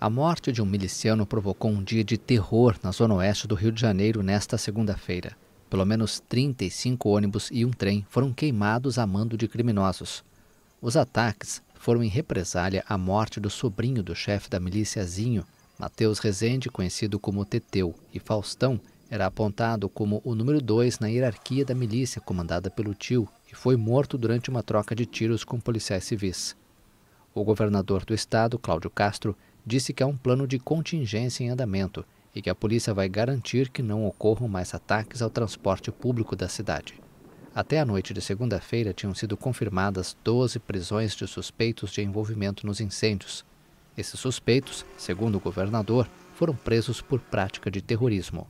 A morte de um miliciano provocou um dia de terror na zona oeste do Rio de Janeiro nesta segunda-feira. Pelo menos 35 ônibus e um trem foram queimados a mando de criminosos. Os ataques foram em represália à morte do sobrinho do chefe da milícia Zinho, Matheus Rezende, conhecido como Teteu, e Faustão era apontado como o número dois na hierarquia da milícia comandada pelo tio e foi morto durante uma troca de tiros com policiais civis. O governador do estado, Cláudio Castro, disse que há um plano de contingência em andamento e que a polícia vai garantir que não ocorram mais ataques ao transporte público da cidade. Até a noite de segunda-feira tinham sido confirmadas 12 prisões de suspeitos de envolvimento nos incêndios. Esses suspeitos, segundo o governador, foram presos por prática de terrorismo.